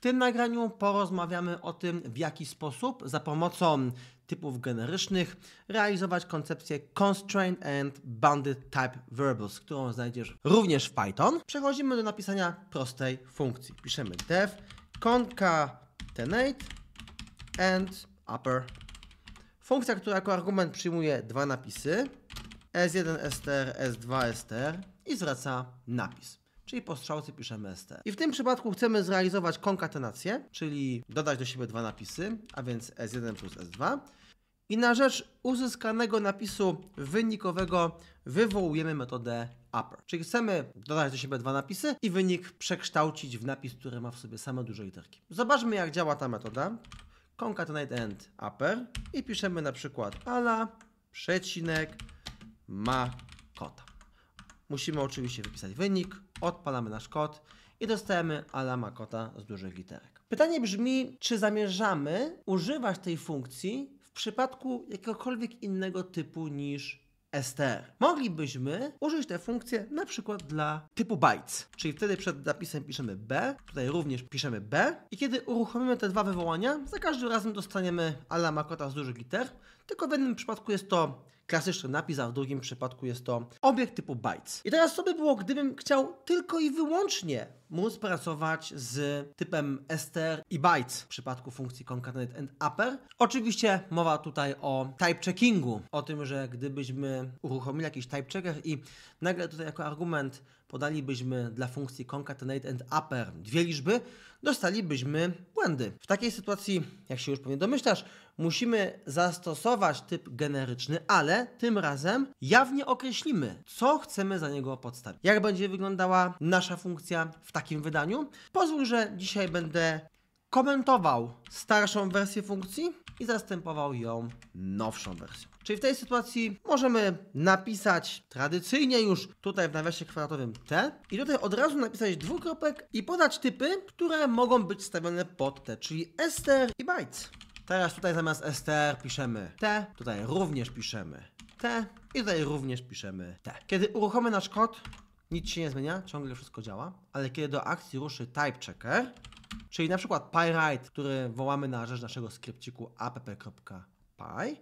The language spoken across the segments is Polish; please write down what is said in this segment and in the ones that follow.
tym nagraniu porozmawiamy o tym, w jaki sposób za pomocą typów generycznych realizować koncepcję Constraint and Bounded Type Verbals, którą znajdziesz również w Python. Przechodzimy do napisania prostej funkcji. Piszemy def concatenate and upper. Funkcja, która jako argument przyjmuje dwa napisy S1 str, S2 str i zwraca napis czyli po strzałce piszemy st. I w tym przypadku chcemy zrealizować konkatenację, czyli dodać do siebie dwa napisy, a więc s1 plus s2. I na rzecz uzyskanego napisu wynikowego wywołujemy metodę upper. Czyli chcemy dodać do siebie dwa napisy i wynik przekształcić w napis, który ma w sobie same duże literki. Zobaczmy jak działa ta metoda. Concatenate and upper i piszemy na przykład ala przecinek ma kota. Musimy oczywiście wypisać wynik, odpalamy nasz kod i dostajemy alama kota z dużych literek. Pytanie brzmi, czy zamierzamy używać tej funkcji w przypadku jakiegokolwiek innego typu niż str. Moglibyśmy użyć tę funkcję na przykład dla typu bytes, czyli wtedy przed zapisem piszemy b, tutaj również piszemy b i kiedy uruchomimy te dwa wywołania, za każdym razem dostaniemy alama kota z dużych liter, tylko w jednym przypadku jest to klasyczny napis, a w drugim przypadku jest to obiekt typu bytes. I teraz co by było, gdybym chciał tylko i wyłącznie móc pracować z typem str i bytes w przypadku funkcji concatenate and upper. Oczywiście mowa tutaj o type checkingu, o tym, że gdybyśmy uruchomili jakiś type checker i nagle tutaj jako argument podalibyśmy dla funkcji concatenate and upper dwie liczby, dostalibyśmy błędy. W takiej sytuacji, jak się już pewnie domyślasz, musimy zastosować typ generyczny, ale tym razem jawnie określimy, co chcemy za niego podstawić. Jak będzie wyglądała nasza funkcja w takim takim wydaniu. Pozwól, że dzisiaj będę komentował starszą wersję funkcji i zastępował ją nowszą wersją. Czyli w tej sytuacji możemy napisać tradycyjnie już tutaj w nawiasie kwadratowym T i tutaj od razu napisać dwukropek i podać typy, które mogą być stawione pod T, czyli str i bytes. Teraz tutaj zamiast str piszemy T, tutaj również piszemy T i tutaj również piszemy T. Kiedy uruchomimy nasz kod, nic się nie zmienia, ciągle wszystko działa, ale kiedy do akcji ruszy type checker, czyli na przykład pyrite, który wołamy na rzecz naszego skrypciku app.py,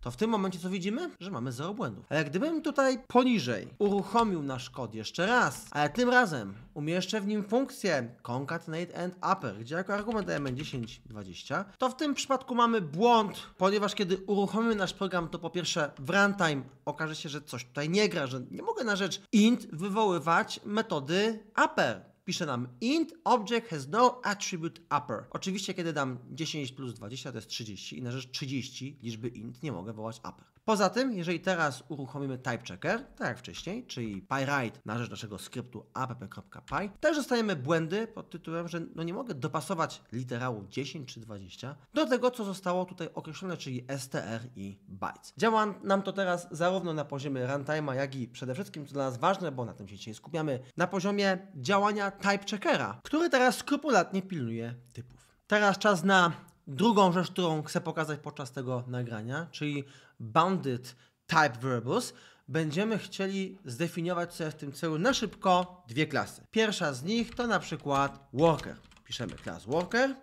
to w tym momencie co widzimy? Że mamy 0 błędów. Ale gdybym tutaj poniżej uruchomił nasz kod jeszcze raz, ale tym razem umieszczę w nim funkcję concatenate and upper, gdzie jako argument dajemy 10, 20, to w tym przypadku mamy błąd, ponieważ kiedy uruchomimy nasz program, to po pierwsze w runtime okaże się, że coś tutaj nie gra, że nie mogę na rzecz int wywoływać metody upper pisze nam int object has no attribute upper. Oczywiście, kiedy dam 10 plus 20 to jest 30 i na rzecz 30 liczby int nie mogę wołać upper. Poza tym, jeżeli teraz uruchomimy type checker, tak jak wcześniej, czyli pywrite na rzecz naszego skryptu app.py, też dostajemy błędy pod tytułem, że no nie mogę dopasować literału 10 czy 20 do tego, co zostało tutaj określone, czyli str i bytes. Działa nam to teraz zarówno na poziomie runtime'a, jak i przede wszystkim, co dla nas ważne, bo na tym się dzisiaj skupiamy, na poziomie działania type checkera, który teraz skrupulatnie pilnuje typów. Teraz czas na drugą rzecz, którą chcę pokazać podczas tego nagrania, czyli bounded type verbals, będziemy chcieli zdefiniować sobie w tym celu na szybko dwie klasy. Pierwsza z nich to na przykład worker. Piszemy class worker.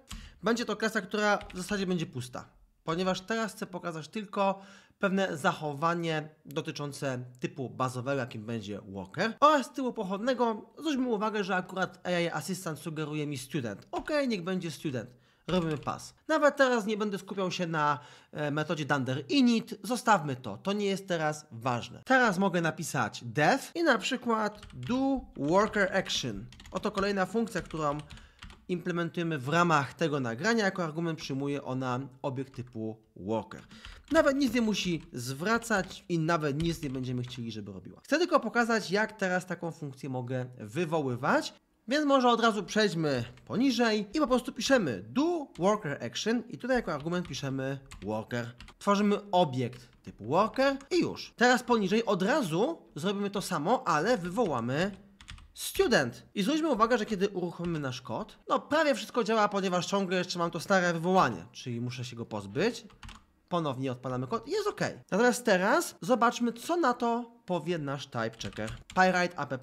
Będzie to klasa, która w zasadzie będzie pusta, ponieważ teraz chcę pokazać tylko pewne zachowanie dotyczące typu bazowego, jakim będzie worker oraz tyłu pochodnego. Zwróćmy uwagę, że akurat AI Assistant sugeruje mi student. Ok, niech będzie student robimy pas. Nawet teraz nie będę skupiał się na e, metodzie dunder init, zostawmy to, to nie jest teraz ważne. Teraz mogę napisać def i na przykład do worker action. Oto kolejna funkcja, którą implementujemy w ramach tego nagrania. Jako argument przyjmuje ona obiekt typu worker. Nawet nic nie musi zwracać i nawet nic nie będziemy chcieli, żeby robiła. Chcę tylko pokazać, jak teraz taką funkcję mogę wywoływać. Więc może od razu przejdźmy poniżej i po prostu piszemy do worker action i tutaj jako argument piszemy worker. Tworzymy obiekt typu worker i już. Teraz poniżej od razu zrobimy to samo, ale wywołamy student. I zwróćmy uwagę, że kiedy uruchomimy nasz kod, no prawie wszystko działa, ponieważ ciągle jeszcze mam to stare wywołanie, czyli muszę się go pozbyć. Ponownie odpalamy kod i jest ok. Natomiast teraz zobaczmy, co na to powie nasz type checker. Pyrite app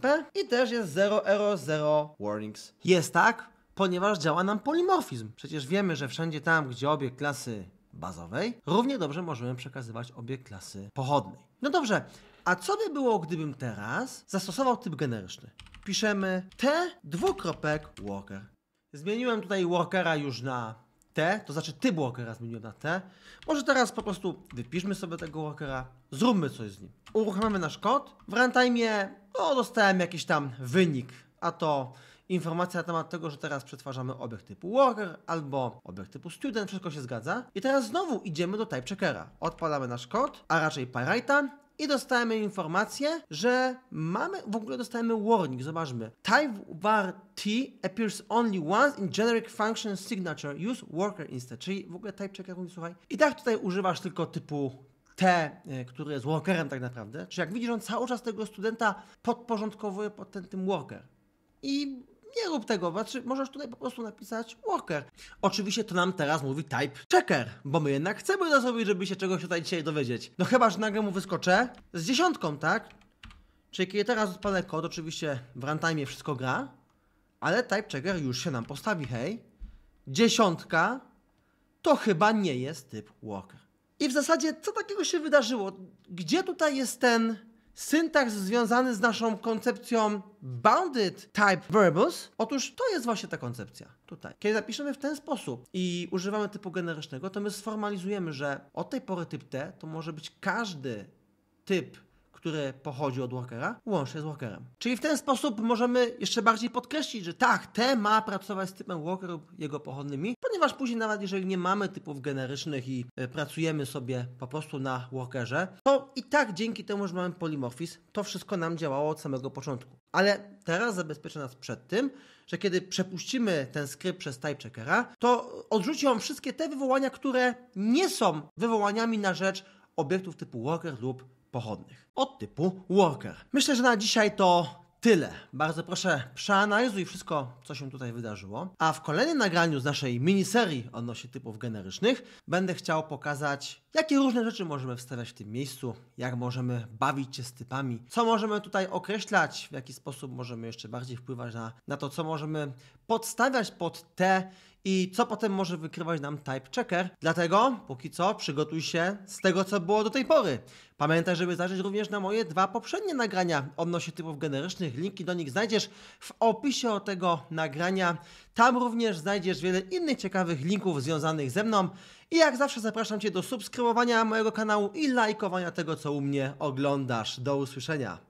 i też jest 0 error 0 warnings. Jest tak, ponieważ działa nam polimorfizm. Przecież wiemy, że wszędzie tam, gdzie obiekt klasy bazowej, równie dobrze możemy przekazywać obiekt klasy pochodnej. No dobrze, a co by było, gdybym teraz zastosował typ generyczny? Piszemy T dwukropek Walker. Zmieniłem tutaj Walkera już na T, to znaczy typ Walkera zmieniłem na T. Może teraz po prostu wypiszmy sobie tego Walkera, zróbmy coś z nim. Uruchamiamy nasz kod. W runtime'ie no, dostałem jakiś tam wynik, a to informacja na temat tego, że teraz przetwarzamy obiekt typu worker albo obiekt typu student, wszystko się zgadza. I teraz znowu idziemy do type checkera. Odpalamy nasz kod, a raczej Pyrighta i dostajemy informację, że mamy, w ogóle dostajemy warning, zobaczmy. Type var T appears only once in generic function signature, use worker instead, czyli w ogóle type checker, słuchaj. I tak tutaj używasz tylko typu T, e, który jest workerem tak naprawdę. Czyli jak widzisz, on cały czas tego studenta podporządkowuje pod ten tym worker. I nie rób tego, znaczy możesz tutaj po prostu napisać worker. Oczywiście to nam teraz mówi type checker, bo my jednak chcemy to zrobić, żeby się czegoś tutaj dzisiaj dowiedzieć. No chyba, że nagle mu wyskoczę z dziesiątką, tak? Czyli kiedy teraz odpalę kod, oczywiście w runtime wszystko gra, ale type checker już się nam postawi, hej. Dziesiątka to chyba nie jest typ worker. I w zasadzie co takiego się wydarzyło? Gdzie tutaj jest ten syntaks związany z naszą koncepcją bounded type verbs, otóż to jest właśnie ta koncepcja tutaj. Kiedy zapiszemy w ten sposób i używamy typu generycznego, to my sformalizujemy, że od tej pory typ T to może być każdy typ które pochodzi od workera, łącznie z workerem. Czyli w ten sposób możemy jeszcze bardziej podkreślić, że tak, T ma pracować z typem worker lub jego pochodnymi, ponieważ później nawet jeżeli nie mamy typów generycznych i e, pracujemy sobie po prostu na workerze, to i tak dzięki temu, że mamy polimorfizm, to wszystko nam działało od samego początku. Ale teraz zabezpiecza nas przed tym, że kiedy przepuścimy ten skrypt przez typecheckera, to odrzuci on wszystkie te wywołania, które nie są wywołaniami na rzecz obiektów typu worker lub pochodnych od typu worker. Myślę, że na dzisiaj to tyle. Bardzo proszę, przeanalizuj wszystko, co się tutaj wydarzyło. A w kolejnym nagraniu z naszej miniserii odnośnie typów generycznych będę chciał pokazać Jakie różne rzeczy możemy wstawiać w tym miejscu, jak możemy bawić się z typami, co możemy tutaj określać, w jaki sposób możemy jeszcze bardziej wpływać na, na to, co możemy podstawiać pod te i co potem może wykrywać nam type checker. Dlatego póki co przygotuj się z tego, co było do tej pory. Pamiętaj, żeby zajrzeć również na moje dwa poprzednie nagrania odnośnie typów generycznych. Linki do nich znajdziesz w opisie tego nagrania. Tam również znajdziesz wiele innych ciekawych linków związanych ze mną i jak zawsze zapraszam Cię do subskrybowania mojego kanału i lajkowania tego, co u mnie oglądasz. Do usłyszenia.